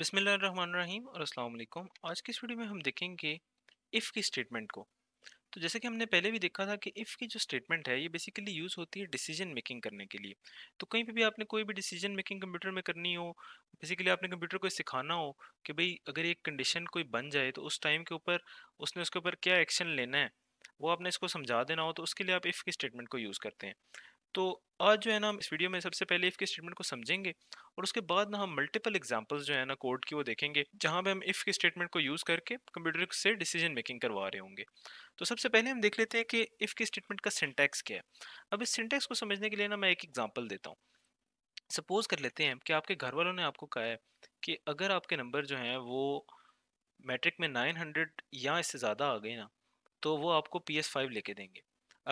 बिसमीम और असलम आज की इस वीडियो में हम देखेंगे इफ़ की स्टेटमेंट को तो जैसे कि हमने पहले भी देखा था कि इफ़ की जो स्टेटमेंट है ये बेसिकली यूज़ होती है डिसीजन मेकिंग करने के लिए तो कहीं पे भी आपने कोई भी डिसीजन मेकिंग कंप्यूटर में करनी हो बेसिकली आपने कंप्यूटर को सिखाना हो कि भाई अगर एक कंडीशन कोई बन जाए तो उस टाइम के ऊपर उसने उसके ऊपर क्या एक्शन लेना है वो आपने इसको समझा देना हो तो उसके लिए आप इफ़ की स्टेटमेंट को यूज़ करते हैं तो आज जो है ना हम इस वीडियो में सबसे पहले इफ़ के स्टेटमेंट को समझेंगे और उसके बाद ना हम मल्टीपल एग्जांपल्स जो है ना कोड की वो देखेंगे जहाँ पे हम इफ़ के स्टेटमेंट को यूज़ करके कंप्यूटर से डिसीजन मेकिंग करवा रहे होंगे तो सबसे पहले हम देख लेते हैं कि इफ़ के स्टेटमेंट का सिंटैक्स क्या है अब इस सिंटैक्स को समझने के लिए ना मैं एक एग्जाम्पल देता हूँ सपोज कर लेते हैं कि आपके घर वालों ने आपको कहा है कि अगर आपके नंबर जो हैं वो मैट्रिक में नाइन हंड्रेड या इससे ज़्यादा आ गए ना तो वो आपको पी एस फाइव लेके देंगे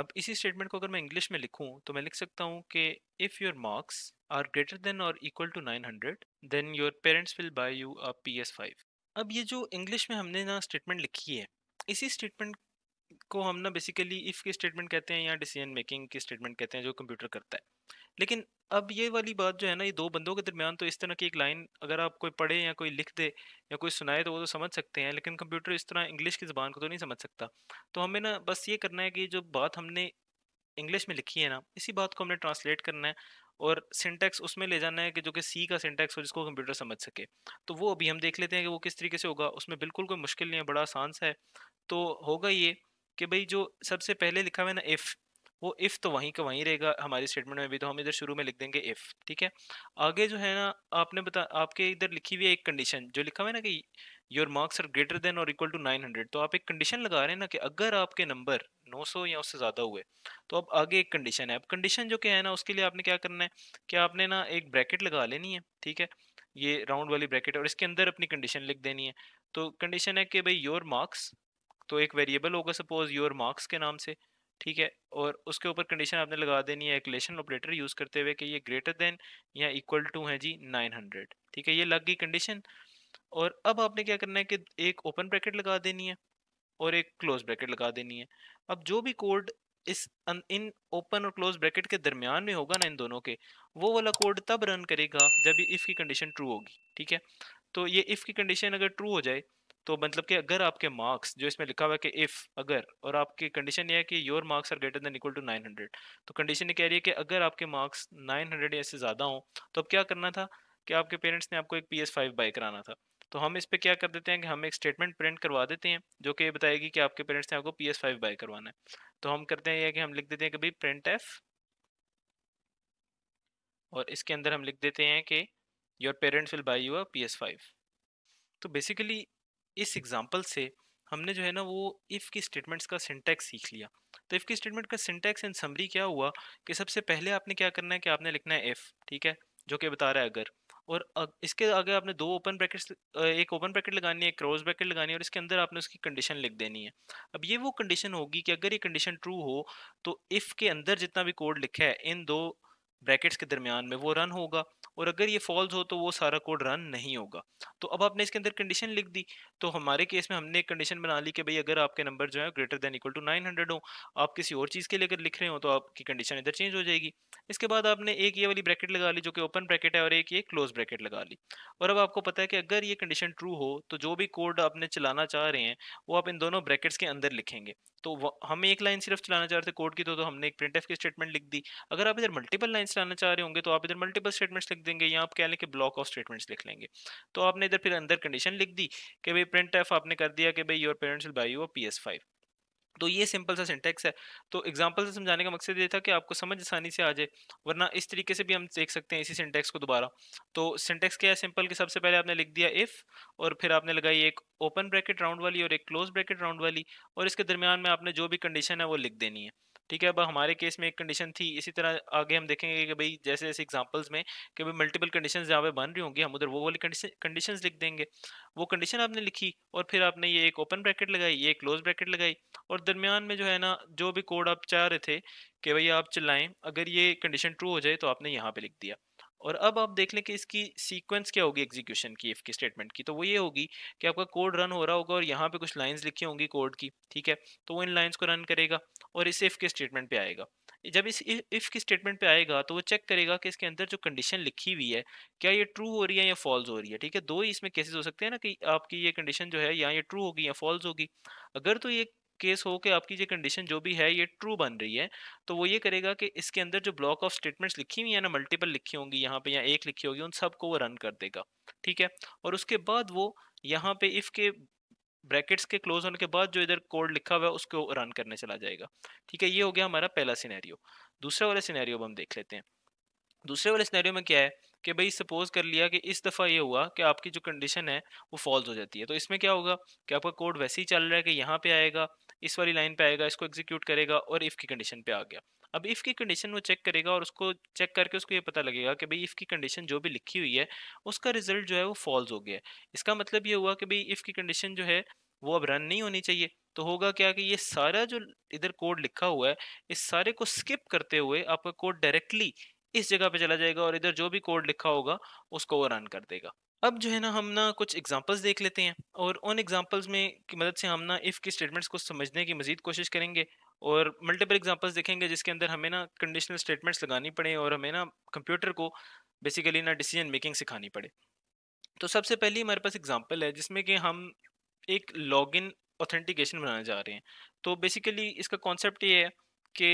अब इसी स्टेटमेंट को अगर मैं इंग्लिश में लिखूं तो मैं लिख सकता हूं कि if your marks are greater than और equal to 900 then your parents will buy you a P S five अब ये जो इंग्लिश में हमने ना स्टेटमेंट लिखी है इसी स्टेटमेंट को हम ना बेसिकली इफ़ की स्टेटमेंट कहते हैं या डिसीजन मेकिंग की स्टेटमेंट कहते हैं जो कंप्यूटर करता है लेकिन अब ये वाली बात जो है ना ये दो बंदों के दरमियान तो इस तरह की एक लाइन अगर आप कोई पढ़े या कोई लिख दे या कोई सुनाए तो वो तो समझ सकते हैं लेकिन कंप्यूटर इस तरह इंग्लिश की ज़बान को तो नहीं समझ सकता तो हमें ना बस ये करना है कि जो बात हमने इंग्लिश में लिखी है ना इसी बात को हमने ट्रांसलेट करना है और सिंटेक्स उसमें ले जाना है कि जो कि सी का सिंटेक्स हो जिसको कंप्यूटर समझ सके तो वो अभी हम देख लेते हैं कि वो किस तरीके से होगा उसमें बिल्कुल कोई मुश्किल नहीं है बड़ा आसान सा है तो होगा ये कि भाई जो सबसे पहले लिखा हुआ है ना इफ़ वो इफ़ तो वहीं का वहीं रहेगा हमारी स्टेटमेंट में भी तो हम इधर शुरू में लिख देंगे इफ़ ठीक है आगे जो है ना आपने बता आपके इधर लिखी हुई है एक कंडीशन जो लिखा हुआ है ना कि your marks are greater than और इक्वल टू नाइन हंड्रेड तो आप एक कंडीशन लगा रहे हैं ना कि अगर आपके नंबर नौ सौ या उससे ज़्यादा हुए तो अब आगे एक कंडीशन है अब कंडीशन जो कि है ना उसके लिए आपने क्या करना है कि आपने ना एक ब्रैकेट लगा लेनी है ठीक है ये राउंड वाली ब्रैकेट और इसके अंदर अपनी कंडीशन लिख देनी है तो कंडीशन है कि भाई योर मार्क्स तो एक वेरिएबल होगा सपोज योर मार्क्स के नाम से ठीक है और उसके ऊपर कंडीशन आपने लगा देनी है एक्लेशन ऑपरेटर यूज़ करते हुए कि ये ग्रेटर देन या इक्वल टू है जी 900 ठीक है ये लग गई कंडीशन और अब आपने क्या करना है कि एक ओपन ब्रैकेट लगा देनी है और एक क्लोज ब्रैकेट लगा देनी है अब जो भी कोड इस इन ओपन और क्लोज ब्रैकेट के दरमियान में होगा ना इन दोनों के वो वाला कोड तब रन करेगा जब इफ़ की कंडीशन ट्रू होगी ठीक है तो ये इफ़ की कंडीशन अगर ट्रू हो जाए तो मतलब कि अगर आपके मार्क्स जो इसमें लिखा हुआ है कि इफ़ अगर और आपकी कंडीशन ये है कि your marks are greater than equal to 900 तो कंडीशन ये कह रही है कि अगर आपके मार्क्स 900 या इससे ज़्यादा हों तो अब क्या करना था कि आपके पेरेंट्स ने आपको एक पी एस फाइव बाई कराना था तो हम इस पर क्या कर देते हैं कि हम एक स्टेटमेंट प्रिंट करवा देते हैं जो कि ये बताएगी कि आपके पेरेंट्स ने आपको पी एस फाइव बाई करवाना है तो हम करते हैं यह कि हम लिख देते हैं कि भाई प्रिंट एफ और इसके अंदर हम लिख देते हैं कि your parents will buy you a P S five तो बेसिकली इस एग्जाम्पल से हमने जो है ना वो इफ़ की स्टेटमेंट्स का सिंटैक्स सीख लिया तो इफ़ की स्टेटमेंट का सिंटैक्स एंड समरी क्या हुआ कि सबसे पहले आपने क्या करना है कि आपने लिखना है इफ़ ठीक है जो कि बता रहा है अगर और इसके आगे आपने दो ओपन ब्रैकेट्स एक ओपन ब्रैकेट लगानी है एक क्रॉस ब्रैकेट लगानी है और इसके अंदर आपने उसकी कंडीशन लिख देनी है अब ये वो कंडीशन होगी कि अगर ये कंडीशन ट्रू हो तो इफ़ के अंदर जितना भी कोड लिखा है इन दो ब्रैकेट्स के दरमियान में वो रन होगा और अगर ये फॉल्स हो तो वो सारा कोड रन नहीं होगा तो अब आपने इसके अंदर कंडीशन लिख दी तो हमारे केस में हमने एक कंडीशन बना ली कि भाई अगर आपके नंबर जो है greater than equal to nine hundred हो आप किसी और चीज़ के लिए अगर लिख रहे हो तो आपकी कंडीशन इधर चेंज हो जाएगी इसके बाद आपने एक ये वाली ब्रैकेट लगा ली जो कि ओपन ब्रैकेट है और एक ये क्लोज ब्रैकेट लगा ली और अब आपको पता है कि अगर ये कंडीशन ट्रू हो तो जो भी कोड आपने चलाना चाह रहे हैं वो आप इन दोनों ब्रैकेट्स के अंदर लिखेंगे तो हम एक लाइन सिर्फ चलाना चाह रहे थे कोड की तो, तो हमने एक प्रिंट की स्टेटमेंट लिख दी अगर आप इधर मल्टीपल लाइन चलाना चाह रहे होंगे तो आप इधर मल्टीपल स्टेटमेंट्स लिख देंगे या आप कह लें कि ब्लॉक ऑफ स्टेटमेंट्स लिख लेंगे तो आपने इधर फिर अंदर कंडीशन लिख दी कि भाई प्रिंट एफ आपने कर दिया कि भाई your parents will buy you P S five तो ये सिंपल सा सिंटेक्स है तो एग्जांपल से समझाने का मकसद ये था कि आपको समझ आसानी से आ जाए वरना इस तरीके से भी हम देख सकते हैं इसी सिंटेक्स को दोबारा तो सिंटेक्स क्या है सिंपल कि सबसे पहले आपने लिख दिया इफ़ और फिर आपने लगाई एक ओपन ब्रैकेट राउंड वाली और एक क्लोज ब्रैकेट राउंड वाली और इसके दरमियान में आपने जो भी कंडीशन है वो लिख देनी है ठीक है अब हमारे केस में एक कंडीशन थी इसी तरह आगे हम देखेंगे कि भाई जैसे जैसे एग्जांपल्स में कि भाई मल्टीपल कंडीशन जहाँ पे बन रही होंगी हम उधर वो वाली कंडीशन लिख देंगे वो कंडीशन आपने लिखी और फिर आपने ये एक ओपन ब्रैकेट लगाई ये क्लोज ब्रैकेट लगाई और दरमियान में जो है ना जो भी कोड आप चाह रहे थे कि भाई आप चलाएं अगर ये कंडीशन ट्रू हो जाए तो आपने यहाँ पे लिख दिया और अब आप देख लें कि इसकी सीक्वेंस क्या होगी एग्जीक्यूशन की इफ़ की स्टेटमेंट की तो वो ये होगी कि आपका कोड रन हो रहा होगा और यहाँ पे कुछ लाइंस लिखी होंगी कोड की ठीक है तो वो इन लाइंस को रन करेगा और इस इफ़ के स्टेटमेंट पे आएगा जब इस इफ़ की स्टेटमेंट पे आएगा तो वो चेक करेगा कि इसके अंदर जो कंडीशन लिखी हुई है क्या ये ट्रू हो रही है या फॉल्स हो रही है ठीक है दो ही इसमें केसेस हो सकते हैं ना कि आपकी ये कंडीशन जो है या ये ट्रू होगी या फॉल्स होगी अगर तो ये केस हो कि आपकी ये कंडीशन जो भी है ये ट्रू बन रही है तो वो ये करेगा कि इसके अंदर जो ब्लॉक ऑफ स्टेटमेंट्स लिखी हुई है ना मल्टीपल लिखी होंगी यहाँ पे या एक लिखी होगी उन सबको वो रन कर देगा ठीक है और उसके बाद वो यहाँ पे इफ़ के ब्रैकेट्स के क्लोज होने के बाद जो इधर कोड लिखा हुआ है उसको रन करने चला जाएगा ठीक है ये हो गया हमारा पहला सिनेरियो दूसरा वाला सिनेरियो हम देख लेते हैं दूसरे वाले सिनेरियो में क्या है कि भाई सपोज कर लिया कि इस दफ़ा ये हुआ कि आपकी जो कंडीशन है वो फॉल्स हो जाती है तो इसमें क्या होगा कि आपका कोड वैसे ही चल रहा है कि यहाँ पे आएगा इस वाली लाइन पे आएगा इसको एग्जीक्यूट करेगा और इफ़ की कंडीशन पे आ गया अब इफ़ की कंडीशन वो चेक करेगा और उसको चेक करके उसको ये पता लगेगा कि भाई इफ़ की कंडीशन जो भी लिखी हुई है उसका रिजल्ट जो है वो फॉल्स हो गया है इसका मतलब ये हुआ कि भाई इफ़ की कंडीशन जो है वो अब रन नहीं होनी चाहिए तो होगा क्या कि ये सारा जो इधर कोड लिखा हुआ है इस सारे को स्किप करते हुए आपका कोड डायरेक्टली इस जगह पे चला जाएगा और इधर जो भी कोड लिखा होगा उसको वो रन कर देगा अब जो है ना हम ना कुछ एग्जांपल्स देख लेते हैं और उन एग्जांपल्स में की मदद से हम ना इफ़ की स्टेटमेंट्स को समझने की मज़ीद कोशिश करेंगे और मल्टीपल एग्जांपल्स देखेंगे जिसके अंदर हमें ना कंडीशनल स्टेटमेंट्स लगानी पड़े और हमें ना कंप्यूटर को बेसिकली ना डिसीजन मेकिंग सिखानी पड़े तो सबसे पहली हमारे पास एग्जाम्पल है जिसमें कि हम एक लॉग ऑथेंटिकेशन बनाने जा रहे हैं तो बेसिकली इसका कॉन्सेप्ट ये है कि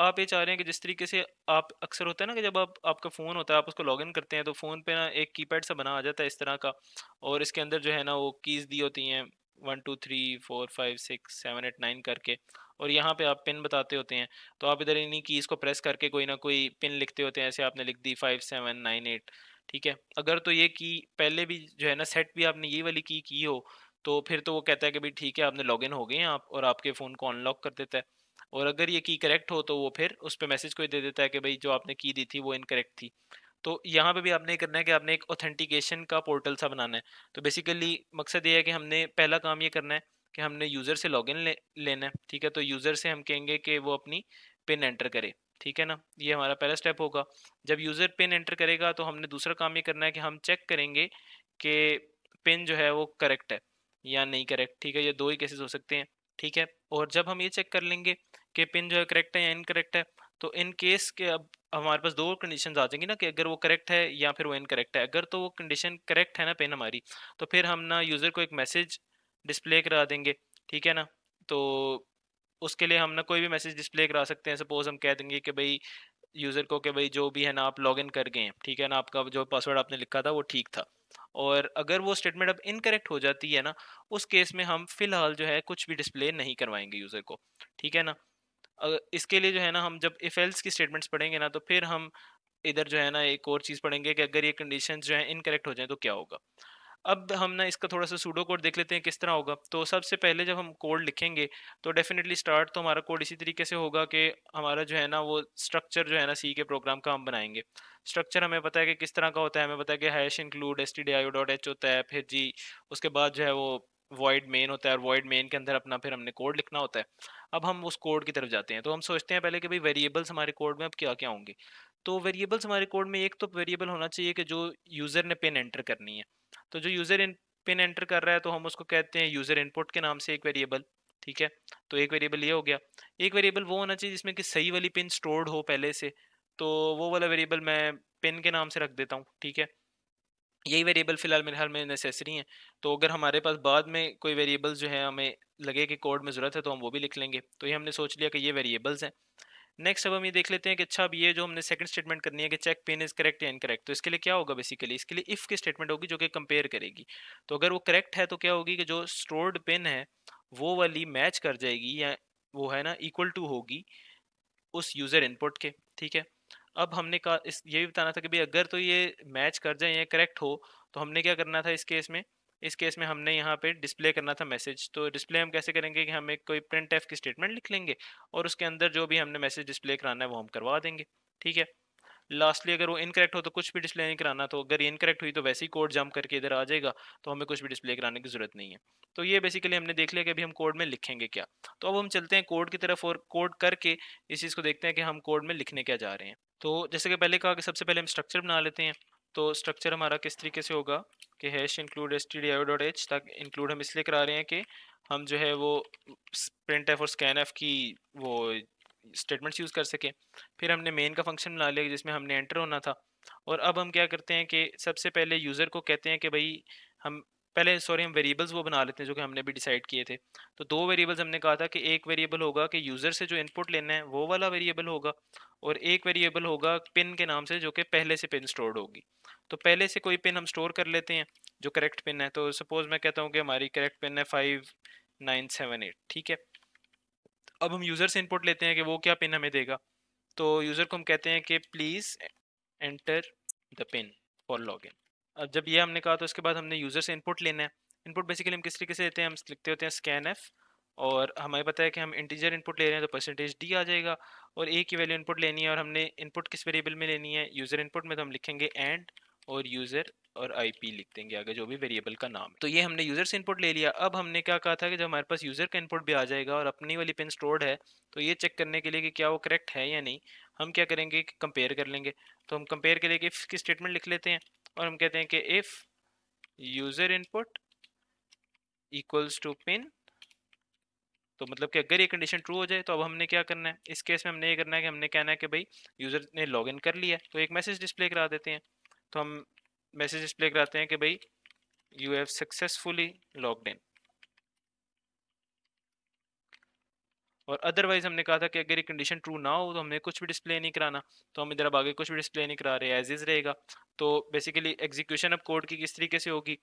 आप ये चाह रहे हैं कि जिस तरीके से आप अक्सर होता है ना कि जब आप आपका फ़ोन होता है आप उसको लॉगिन करते हैं तो फ़ोन पे ना एक कीपैड सा बना आ जाता है इस तरह का और इसके अंदर जो है ना वो कीज़ दी होती हैं one two three four five six seven eight nine करके और यहाँ पे आप पिन बताते होते हैं तो आप इधर इन्हीं कीज़ को प्रेस करके कोई ना कोई पिन लिखते होते हैं ऐसे आपने लिख दी फाइव सेवन नाइन एट ठीक है अगर तो ये की पहले भी जो है ना सेट भी आपने ये वाली की की हो तो फिर तो वो कहता है कि भाई ठीक है आपने लॉगिन हो गए हैं आप और आपके फ़ोन को अनलॉक कर देता है और अगर ये की करेक्ट हो तो वो फिर उस पर मैसेज कोई दे देता है कि भाई जो आपने की दी थी वो इनकरेक्ट थी तो यहाँ पे भी आपने करना है कि आपने एक ऑथेंटिकेशन का पोर्टल सा बनाना है तो बेसिकली मकसद ये है कि हमने पहला काम ये करना है कि हमने यूज़र से लॉगिन ले लेना है ठीक है तो यूज़र से हम कहेंगे कि वो अपनी पिन एंटर करे ठीक है ना ये हमारा पहला स्टेप होगा जब यूज़र पिन एंटर करेगा तो हमने दूसरा काम ये करना है कि हम चेक करेंगे कि पिन जो है वो करेक्ट है या नहीं करेक्ट ठीक है ये दो ही केसेस हो सकते हैं ठीक है और जब हम ये चेक कर लेंगे कि पिन जो है करेक्ट है या इनकरेक्ट है तो इन केस के अब हमारे पास दो कंडीशन आ जाएंगी ना कि अगर वो करेक्ट है या फिर वो इनकरेक्ट है अगर तो वो कंडीशन करेक्ट है ना पिन हमारी तो फिर हम ना यूज़र को एक मैसेज डिस्प्ले करा देंगे ठीक है ना तो उसके लिए हम ना कोई भी मैसेज डिस्प्ले करा सकते हैं सपोज हम कह देंगे कि भाई यूज़र को कि भाई जो भी है ना आप लॉगिन कर गए हैं ठीक है ना आपका जो पासवर्ड आपने लिखा था वो ठीक था और अगर वो स्टेटमेंट अब इनकरेक्ट हो जाती है ना उस केस में हम फिलहाल जो है कुछ भी डिस्प्ले नहीं करवाएंगे यूज़र को ठीक है ना इसके लिए जो है ना हम जब इफेल्स की स्टेटमेंट्स पढ़ेंगे ना तो फिर हम इधर जो है ना एक और चीज़ पढ़ेंगे कि अगर ये कंडीशन जो है इनकरेक्ट हो जाए तो क्या होगा अब हम ना इसका थोड़ा सा सूडो कोड देख लेते हैं किस तरह होगा तो सबसे पहले जब हम कोड लिखेंगे तो डेफिनेटली स्टार्ट तो हमारा कोड इसी तरीके से होगा कि हमारा जो है ना वो स्ट्रक्चर जो है ना सी के प्रोग्राम का हम बनाएंगे स्ट्रक्चर हमें पता है कि किस तरह का होता है हमें पता है कि hash include S T D I dot H होता है फिर जी उसके बाद जो है वो वॉइड मेन होता है और वॉइड मेन के अंदर अपना फिर हमने कोड लिखना होता है अब हम उस कोड की तरफ जाते हैं तो हम सोचते हैं पहले कि भाई वेरिएबल्स हमारे कोड में अब क्या क्या होंगे तो वेरिएबल्स हमारे कोड में एक तो वेरिएबल होना चाहिए कि जो यूज़र ने पिन एंटर करनी है तो जो यूज़र इन पिन एंटर कर रहा है तो हम उसको कहते हैं यूज़र इनपुट के नाम से एक वेरिएबल ठीक है तो एक वेरिएबल ये हो गया एक वेरिएबल वो होना चाहिए जिसमें कि सही वाली पिन स्टोर्ड हो पहले से तो वो वाला वेरिएबल मैं पिन के नाम से रख देता हूँ ठीक है यही वेरिएबल फ़िलहाल मेरे हाल में नेसेसरी हैं तो अगर हमारे पास बाद में कोई वेरिएबल जो है हमें लगे कि कोड में ज़रूरत है तो हम वो भी लिख लेंगे तो ये हमने सोच लिया कि ये वेरिएबल्स हैं नेक्स्ट अब हम ये देख लेते हैं कि अच्छा अब ये जो हमने सेकंड स्टेटमेंट करनी है कि चेक पेन इज करेक्ट या इनकरेक्ट तो इसके लिए क्या होगा बेसिकली इसके लिए इफ की स्टेटमेंट होगी जो कि कंपेयर करेगी तो अगर वो करेक्ट है तो क्या होगी कि जो स्टोर्ड पेन है वो वाली मैच कर जाएगी या वो है ना इक्वल टू होगी उस यूज़र इनपुट के ठीक है अब हमने कहा इस ये भी बताना था कि भाई अगर तो ये मैच कर जाए या करेक्ट हो तो हमने क्या करना था इस केस में इस केस में हमने यहाँ पे डिस्प्ले करना था मैसेज तो डिस्प्ले हम कैसे करेंगे कि हम एक कोई प्रिंट एफ की स्टेटमेंट लिख लेंगे और उसके अंदर जो भी हमने मैसेज डिस्प्ले कराना है वो हम करवा देंगे ठीक है लास्टली अगर वो इनकरेक्ट हो तो कुछ भी डिस्प्ले नहीं कराना तो अगर ये इनकरेक्ट हुई तो वैसे ही कोड जम करके इधर आ जाएगा तो हमें कुछ भी डिस्प्ले कराने की ज़रूरत नहीं है तो ये बेसिकली हमने देख लिया कि अभी हम कोड में लिखेंगे क्या तो अब हम चलते हैं कोड की तरफ और कोड करके इस चीज़ को देखते हैं कि हम कोड में लिखने क्या जा रहे हैं तो जैसे कि पहले कहा कि सबसे पहले हम स्ट्रक्चर बना लेते हैं तो स्ट्रक्चर हमारा किस तरीके से होगा कि hash include S T D dot H तक इंक्लूड हम इसलिए करा रहे हैं कि हम जो है वो प्रिंट एफ और स्कैन एफ की वो स्टेटमेंट्स यूज़ कर सकें फिर हमने मेन का फंक्शन बना लिया जिसमें हमने एंटर होना था और अब हम क्या करते हैं कि सबसे पहले यूज़र को कहते हैं कि भाई हम पहले सॉरी हम वेरिएबल्स वो बना लेते हैं जो कि हमने भी डिसाइड किए थे तो दो वेरिएबल्स हमने कहा था कि एक वेरिएबल होगा कि यूज़र से जो इनपुट लेना है वो वाला वेरिएबल होगा और एक वेरिएबल होगा पिन के नाम से जो कि पहले से पिन स्टोर्ड होगी तो पहले से कोई पिन हम स्टोर कर लेते हैं जो करेक्ट पिन है तो सपोज़ मैं कहता हूँ कि हमारी करेक्ट पिन है फाइव नाइन सेवन एट ठीक है अब हम यूज़र से इनपुट लेते हैं कि वो क्या पिन हमें देगा तो यूज़र को हम कहते हैं कि please enter the pin for log in अब जब ये हमने कहा तो उसके बाद हमने यूज़र से इनपुट लेना है इनपुट बेसिकली हम किस तरीके से लेते हैं हम लिखते होते हैं स्कैन एफ और हमें पता है कि हम इंटीजर इनपुट ले रहे हैं तो परसेंटेज डी आ जाएगा और ए की वैल्यू इनपुट लेनी है और हमने इनपुट किस वेरिएबल में लेनी है यूज़र इनपुट में तो हम लिखेंगे एंड और यूज़र और आईपी लिख देंगे आगे जो भी वेरिएबल का नाम है तो ये हमने यूज़र से इनपुट ले लिया अब हमने क्या कहा था कि जब हमारे पास यूज़र का इनपुट भी आ जाएगा और अपनी वाली पिन स्टोर्ड है तो ये चेक करने के लिए कि क्या वो करेक्ट है या नहीं हम क्या करेंगे कंपेयर कर लेंगे तो हम कंपेयर के लिए कि इसकी स्टेटमेंट लिख लेते हैं और हम कहते हैं कि if user input equals to pin तो मतलब कि अगर ये कंडीशन ट्रू हो जाए तो अब हमने क्या करना है इस केस में हमने ये करना है कि हमने कहना है कि भाई यूज़र ने लॉग इन कर लिया तो एक मैसेज डिस्प्ले करा देते हैं तो हम मैसेज डिस्प्ले कराते हैं कि भाई you have successfully logged in और अदरवाइज हमने कहा था कि अगर ये कंडीशन ट्रू ना हो तो हमने कुछ भी डिस्प्ले नहीं कराना तो हम इधर अब आगे कुछ भी डिस्प्ले नहीं करा रहे एज इज़ रहेगा तो बेसिकली एग्जीक्यूशन अब कोड की किस तरीके से होगी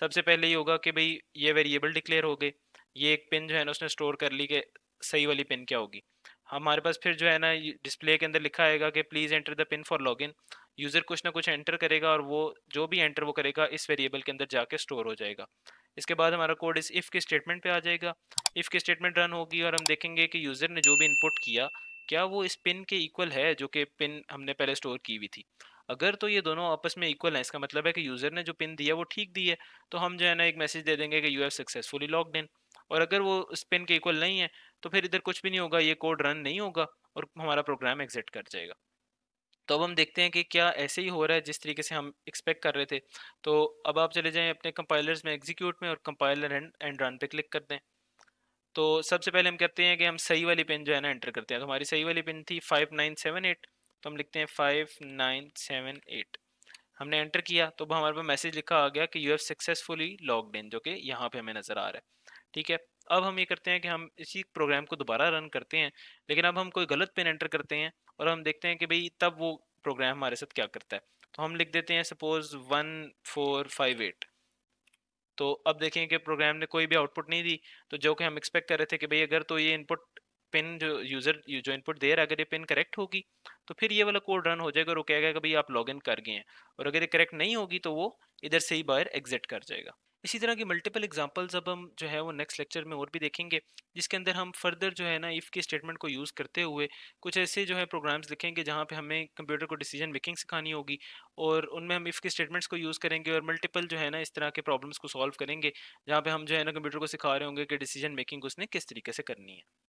सबसे पहले ये होगा कि भाई ये वेरिएबल डिक्लेयर हो गए ये एक पिन जो है ना उसने स्टोर कर ली कि सही वाली पिन क्या होगी हमारे पास फिर जो है ना डिस्प्ले के अंदर लिखा आएगा कि please enter the pin for login user कुछ ना कुछ एंटर करेगा और वो जो भी एंटर वो करेगा इस वेरिएबल के अंदर जाके स्टोर हो जाएगा इसके बाद हमारा कोड इस इफ़ के स्टेटमेंट पे आ जाएगा इफ़ की स्टेटमेंट रन होगी और हम देखेंगे कि यूज़र ने जो भी इनपुट किया क्या वो इस पिन के इक्वल है जो कि पिन हमने पहले स्टोर की हुई थी अगर तो ये दोनों आपस में इक्वल हैं इसका मतलब है कि यूज़र ने जो पिन दिया वो ठीक दी है तो हम जो है ना एक मैसेज दे देंगे कि you have successfully logged in और अगर वो इस पिन के इक्वल नहीं है तो फिर इधर कुछ भी नहीं होगा ये कोड रन नहीं होगा और हमारा प्रोग्राम एग्जिट कर जाएगा तो अब हम देखते हैं कि क्या ऐसे ही हो रहा है जिस तरीके से हम एक्सपेक्ट कर रहे थे तो अब आप चले जाएँ अपने कंपाइलर्स में एग्जीक्यूट में और कंपाइलर एंड एंड रन पे क्लिक कर दें तो सबसे पहले हम कहते हैं कि हम सही वाली पिन जो है ना एंटर करते हैं तो हमारी सही वाली पिन थी फाइव नाइन सेवन एट तो हम लिखते हैं फाइव नाइन सेवन एट हमने एंटर किया तो हमारे पास मैसेज लिखा आ गया कि you have successfully log in जो कि यहाँ पर हमें नज़र आ रहा है ठीक है अब हम ये करते हैं कि हम इसी प्रोग्राम को दोबारा रन करते हैं लेकिन अब हम कोई गलत पिन एंटर करते हैं और हम देखते हैं कि भाई तब वो प्रोग्राम हमारे साथ क्या करता है तो हम लिख देते हैं suppose one four five eight तो अब देखें कि प्रोग्राम ने कोई भी आउटपुट नहीं दी तो जो कि हम एक्सपेक्ट कर रहे थे कि भाई अगर तो ये इनपुट पिन जो यूज़र जो इनपुट दे रहा है अगर ये पिन करेक्ट होगी तो फिर ये वाला कोड रन हो जाएगा और वो कहेगा कि भाई आप लॉगिन कर गए हैं और अगर ये करेक्ट नहीं होगी तो वो इधर से ही बाहर एग्जिट कर जाएगा इसी तरह की मल्टीपल एग्जांपल्स अब हम जो है वो नेक्स्ट लेक्चर में और भी देखेंगे जिसके अंदर हम फर्दर जो है ना इफ़ के स्टेटमेंट को यूज़ करते हुए कुछ ऐसे जो है प्रोग्राम्स लिखेंगे जहाँ पे हमें कंप्यूटर को डिसीजन मेकिंग सिखानी होगी और उनमें हम इफ़ के स्टेटमेंट्स को यूज़ करेंगे और मल्टीपल जो है ना इस तरह के प्रॉब्लम्स को सॉल्व करेंगे जहाँ पर हम जो है ना कंप्यूटर को सिखा रहे होंगे कि डिसीजन मेकिंग उसने किस तरीके से करनी है